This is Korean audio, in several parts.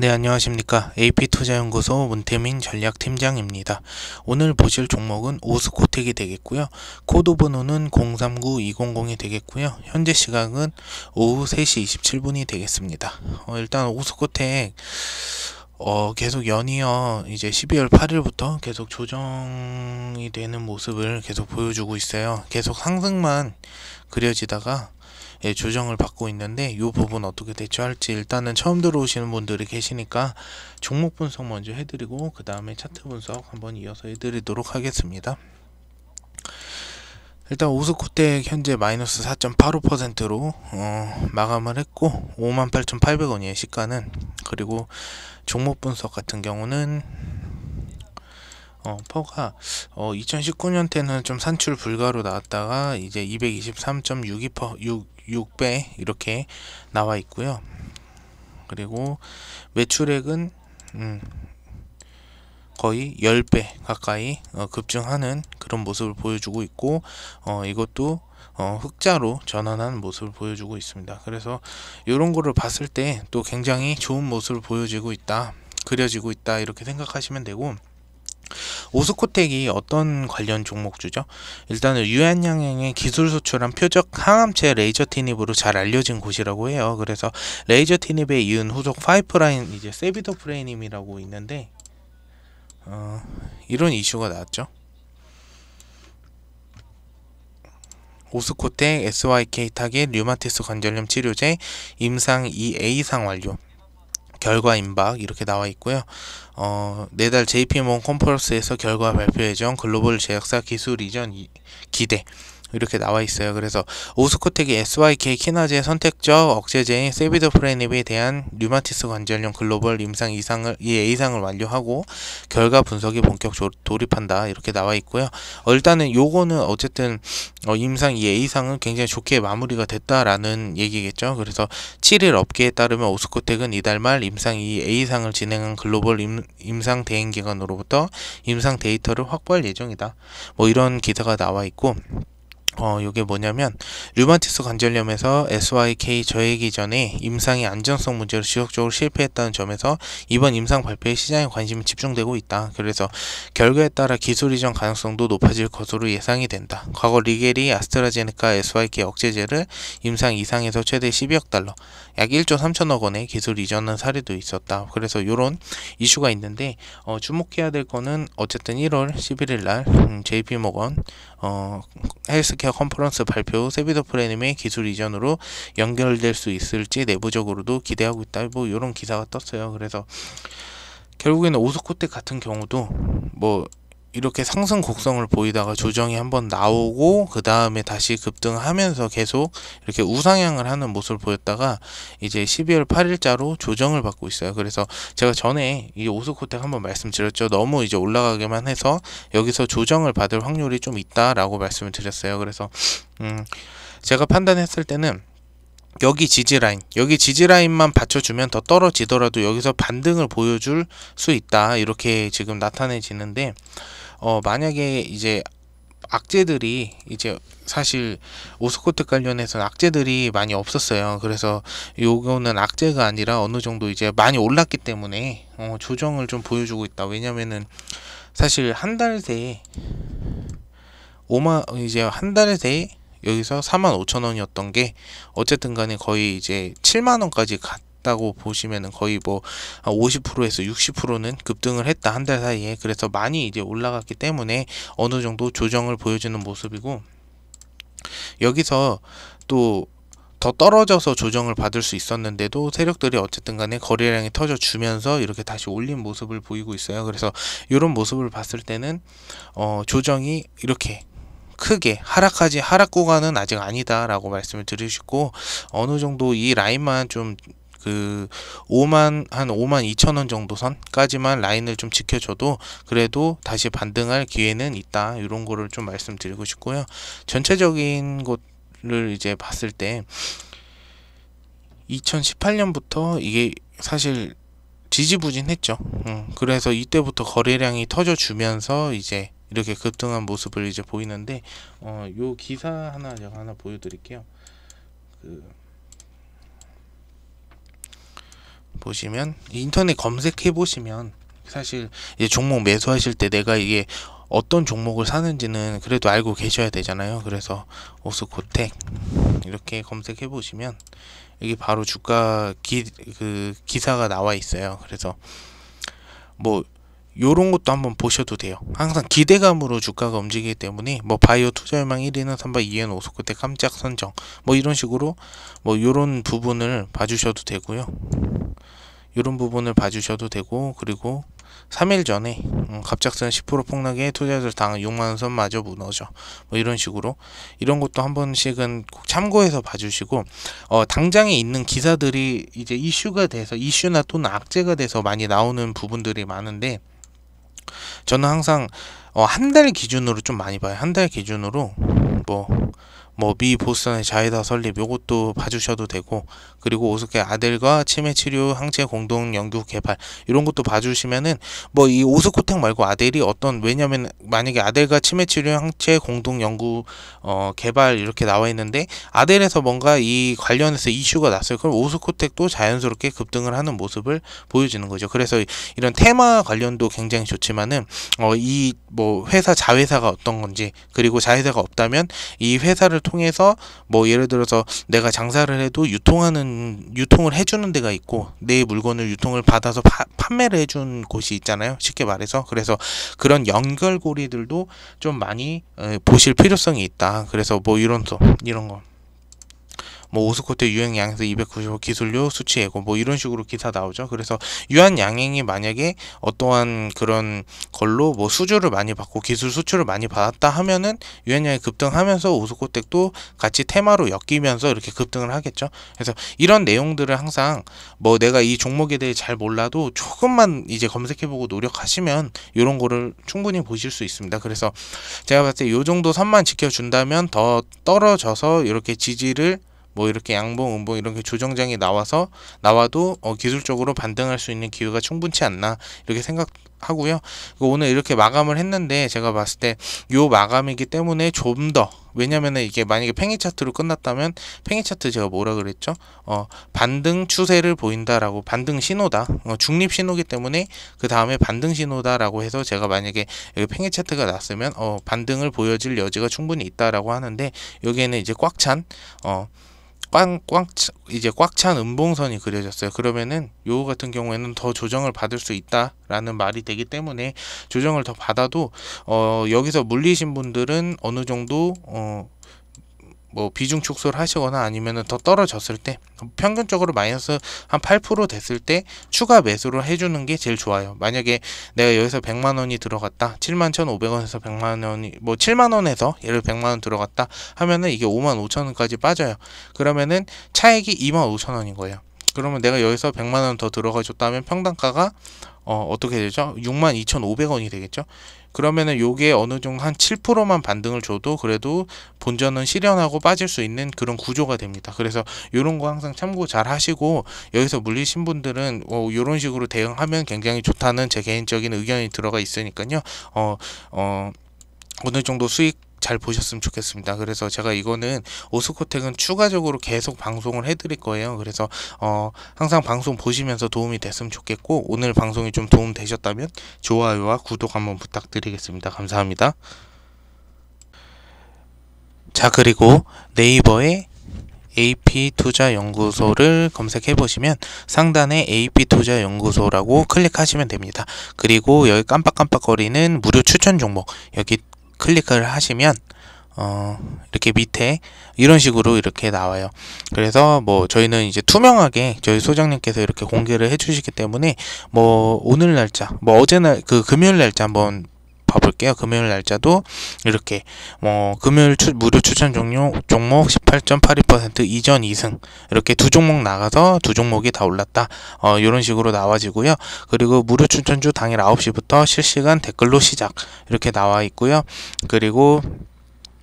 네, 안녕하십니까. AP투자연구소 문태민 전략팀장입니다. 오늘 보실 종목은 오스코텍이 되겠고요. 코드 번호는 039200이 되겠고요. 현재 시각은 오후 3시 27분이 되겠습니다. 어, 일단 오스코텍 어, 계속 연이어 이제 12월 8일부터 계속 조정이 되는 모습을 계속 보여주고 있어요. 계속 상승만 그려지다가 예, 조정을 받고 있는데 이 부분 어떻게 대처할지 일단은 처음 들어오시는 분들이 계시니까 종목 분석 먼저 해드리고 그 다음에 차트 분석 한번 이어서 해드리도록 하겠습니다. 일단 오스코텍 현재 마이너스 4.85%로 어, 마감을 했고 58,800원이에요 시가는 그리고 종목 분석 같은 경우는 어, 퍼가 어, 2019년 때는 좀 산출 불가로 나왔다가 이제 223.62% 6배 이렇게 나와 있고요. 그리고 매출액은 음, 거의 10배 가까이 어, 급증하는 그런 모습을 보여주고 있고 어, 이것도 어, 흑자로 전환하는 모습을 보여주고 있습니다. 그래서 이런 거를 봤을 때 또 굉장히 좋은 모습을 보여주고 있다. 그려지고 있다 이렇게 생각하시면 되고 오스코텍이 어떤 관련 종목주죠? 일단은 유한양행의 기술 수출한 표적 항암체 레이저 티닙으로 잘 알려진 곳이라고 해요. 그래서 레이저 티닙에 이은 후속 파이프라인 이제 세비더 프레임이라고 있는데 어, 이런 이슈가 나왔죠. 오스코텍, SYK 타겟, 류마티스 관절염 치료제, 임상 2A상 완료. 결과 임박 이렇게 나와 있고요. 어, 내달 JP몬 컨퍼런스에서 결과 발표 예정 글로벌 제약사 기술 이전 기대 이렇게 나와 있어요. 그래서 오스코텍이 SYK 키나지의 선택적 억제제인 세비도프레닙에 대한 류마티스 관절염 글로벌 임상 이상을 예, 이 A상을 완료하고 결과 분석에 본격 돌입한다 이렇게 나와 있고요. 어, 일단은 요거는 어쨌든 어, 임상 예, 이 A상은 굉장히 좋게 마무리가 됐다라는 얘기겠죠. 그래서 7일 업계에 따르면 오스코텍은 이달 말 임상 이 A상을 예, 진행한 글로벌 임, 임상 대행기관으로부터 임상 데이터를 확보할 예정이다. 뭐 이런 기사가 나와 있고 어, 요게 뭐냐면 류마티스 관절염에서 SYK 저해이 전에 임상의 안전성 문제로 지속적으로 실패했다는 점에서 이번 임상 발표에 시장의 관심이 집중되고 있다. 그래서 결과에 따라 기술 이전 가능성도 높아질 것으로 예상이 된다. 과거 리겔이 아스트라제네카 SYK 억제제를 임상 이상에서 최대 12억 달러, 약 1조 3천억 원의 기술 이전한 사례도 있었다. 그래서 요런 이슈가 있는데 어, 주목해야 될 거는 어쨌든 1월 11일 날 음, JP모건 어, 헬스케어 펜타 컨퍼런스 발표 세비더 프레님의 기술 이전으로 연결될 수 있을지 내부적으로도 기대하고 있다. 뭐 이런 기사가 떴어요. 그래서 결국에는 오스코텍 같은 경우도 뭐 이렇게 상승 곡성을 보이다가 조정이 한번 나오고 그 다음에 다시 급등하면서 계속 이렇게 우상향을 하는 모습을 보였다가 이제 12월 8일자로 조정을 받고 있어요. 그래서 제가 전에 이 오스코텍 한번 말씀드렸죠. 너무 이제 올라가기만 해서 여기서 조정을 받을 확률이 좀 있다라고 말씀을 드렸어요. 그래서 음 제가 판단했을 때는 여기 지지라인, 여기 지지라인만 받쳐주면 더 떨어지더라도 여기서 반등을 보여줄 수 있다. 이렇게 지금 나타내지는데, 어, 만약에 이제 악재들이 이제 사실 오스코트 관련해서는 악재들이 많이 없었어요. 그래서 요거는 악재가 아니라 어느 정도 이제 많이 올랐기 때문에 어, 조정을 좀 보여주고 있다. 왜냐면은 사실 한 달새 오마 이제 한달새 여기서 45,000원이었던 게 어쨌든 간에 거의 이제 7만원까지 갔다고 보시면은 거의 뭐 50%에서 60%는 급등을 했다 한 달 사이에 그래서 많이 이제 올라갔기 때문에 어느 정도 조정을 보여주는 모습이고 여기서 또 더 떨어져서 조정을 받을 수 있었는데도 세력들이 어쨌든 간에 거래량이 터져 주면서 이렇게 다시 올린 모습을 보이고 있어요. 그래서 이런 모습을 봤을 때는 어, 조정이 이렇게 크게 하락하지 하락 구간은 아직 아니다라고 말씀을 드리시고 어느 정도 이 라인만 좀 그 5만 한 5만 2천 원 정도 선까지만 라인을 좀 지켜줘도 그래도 다시 반등할 기회는 있다 이런 거를 좀 말씀드리고 싶고요 전체적인 것을 이제 봤을 때 2018년부터 이게 사실 지지부진했죠 음, 그래서 이때부터 거래량이 터져주면서 이제 이렇게 급등한 모습을 이제 보이는데 어, 요 기사 하나 제가 하나 보여드릴게요. 그 보시면 인터넷 검색해 보시면 사실 종목 매수하실 때 내가 이게 어떤 종목을 사는지는 그래도 알고 계셔야 되잖아요. 그래서 오스코텍 이렇게 검색해 보시면 여기 바로 주가 기 그 기사가 나와 있어요. 그래서 뭐 요런 것도 한번 보셔도 돼요. 항상 기대감으로 주가가 움직이기 때문에 뭐 바이오 투자율망 1위는 3바 2위는 5소그때 깜짝 선정 뭐 이런 식으로 뭐 요런 부분을 봐주셔도 되고요. 요런 부분을 봐주셔도 되고 그리고 3일 전에 음, 갑작스런 10% 폭락에 투자자들 당한 6만원 선 마저 무너져 뭐 이런 식으로 이런 것도 한 번씩은 꼭 참고해서 봐주시고 어, 당장에 있는 기사들이 이제 이슈가 돼서 이슈나 또는 악재가 돼서 많이 나오는 부분들이 많은데 저는 항상 어, 한 달 기준으로 좀 많이 봐요. 한 달 기준으로 뭐 뭐미 보스턴의 자이다 설립 요것도 봐주셔도 되고 그리고 오스케 아델과 치매 치료 항체 공동 연구 개발 이런 것도 봐주시면은 뭐 이 오스코텍 말고 아델이 어떤 왜냐면 만약에 아델과 치매 치료 항체 공동 연구 어 개발 이렇게 나와 있는데 아델에서 뭔가 이 관련해서 이슈가 났어요 그럼 오스코텍도 자연스럽게 급등을 하는 모습을 보여주는 거죠 그래서 이런 테마 관련도 굉장히 좋지만은 어 이 뭐 회사 자회사가 어떤 건지 그리고 자회사가 없다면 이 회사를 통해서 뭐 예를 들어서 내가 장사를 해도 유통하는 유통을 해주는 데가 있고 내 물건을 유통을 받아서 파, 판매를 해 준 곳이 있잖아요. 쉽게 말해서 그래서 그런 연결고리들도 좀 많이 에, 보실 필요성이 있다. 그래서 뭐 이런 또 이런 거. 뭐 오스코트 유행 양에서 295 기술료 수치 예고 뭐 이런 식으로 기사 나오죠. 그래서 유한 양행이 만약에 어떠한 그런 걸로 뭐 수주를 많이 받고 기술 수출을 많이 받았다 하면은 유한 양이 급등하면서 오스코텍도 같이 테마로 엮이면서 이렇게 급등을 하겠죠. 그래서 이런 내용들을 항상 뭐 내가 이 종목에 대해 잘 몰라도 조금만 이제 검색해보고 노력하시면 이런 거를 충분히 보실 수 있습니다. 그래서 제가 봤을 때 요 정도 선만 지켜준다면 더 떨어져서 이렇게 지지를 뭐 이렇게 양봉, 음봉 이렇게 조정장이 나와서 나와도 어, 기술적으로 반등할 수 있는 기회가 충분치 않나 이렇게 생각하고요. 오늘 이렇게 마감을 했는데 제가 봤을 때 요 마감이기 때문에 좀 더 왜냐면은 이게 만약에 팽이 차트로 끝났다면 팽이 차트 제가 뭐라 그랬죠? 어, 반등 추세를 보인다라고 반등 신호다. 어, 중립 신호기 때문에 그 다음에 반등 신호다라고 해서 제가 만약에 여기 팽이 차트가 났으면 어, 반등을 보여질 여지가 충분히 있다라고 하는데 여기에는 이제 꽉 찬 어. 꽉꽉 이제 꽉 찬 음봉선이 그려졌어요. 그러면은 요 같은 경우에는 더 조정을 받을 수 있다라는 말이 되기 때문에 조정을 더 받아도 어, 여기서 물리신 분들은 어느 정도 어, 뭐 비중 축소를 하시거나 아니면은 더 떨어졌을 때 평균적으로 마이너스 한 8% 됐을 때 추가 매수를 해주는 게 제일 좋아요. 만약에 내가 여기서 100만 원이 들어갔다, 7만 1,500원에서 100만 원이 뭐 7만 원에서 예를 100만 원 들어갔다 하면은 이게 5만 5천 원까지 빠져요. 그러면은 차액이 2만 5천 원인 거예요. 그러면 내가 여기서 100만 원 더 들어가 줬다면 평당가가 어, 어떻게 되죠? 62,500원이 되겠죠? 그러면은 요게 어느 정도 한 7%만 반등을 줘도 그래도 본전은 실현하고 빠질 수 있는 그런 구조가 됩니다. 그래서 요런 거 항상 참고 잘 하시고 여기서 물리신 분들은 어, 요런 식으로 대응하면 굉장히 좋다는 제 개인적인 의견이 들어가 있으니까요. 어, 어, 어느 정도 수익 잘 보셨으면 좋겠습니다. 그래서 제가 이거는 오스코텍은 추가적으로 계속 방송을 해드릴 거예요. 그래서 어, 항상 방송 보시면서 도움이 됐으면 좋겠고 오늘 방송이 좀 도움 되셨다면 좋아요와 구독 한번 부탁드리겠습니다. 감사합니다. 자 그리고 네이버에 AP투자연구소를 검색해 보시면 상단에 AP투자연구소라고 클릭하시면 됩니다. 그리고 여기 깜빡깜빡거리는 무료 추천 종목 여기 클릭을 하시면 어, 이렇게 밑에 이런 식으로 이렇게 나와요. 그래서 뭐 저희는 이제 투명하게 저희 소장님께서 이렇게 공개를 해주시기 때문에 뭐 오늘 날짜, 뭐 어제 날그 금요일 날짜 한번 봐볼게요. 금요일 날짜도 이렇게 뭐 금요일 추, 무료 추천 종료, 종목 18.82% 이전 2승 이렇게 두 종목 나가서 두 종목이 다 올랐다 어, 이런 식으로 나와지고요. 그리고 무료 추천주 당일 9시부터 실시간 댓글로 시작 이렇게 나와 있고요. 그리고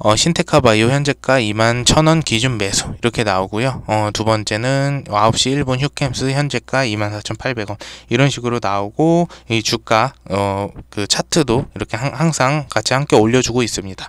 어, 신테카 바이오 현재가 2만 1,000원 기준 매수 이렇게 나오고요. 어, 두 번째는 9시 1분 휴캠스 현재가 24,800원 이런 식으로 나오고 이 주가 어, 그 차트도 이렇게 항상 같이 함께 올려주고 있습니다.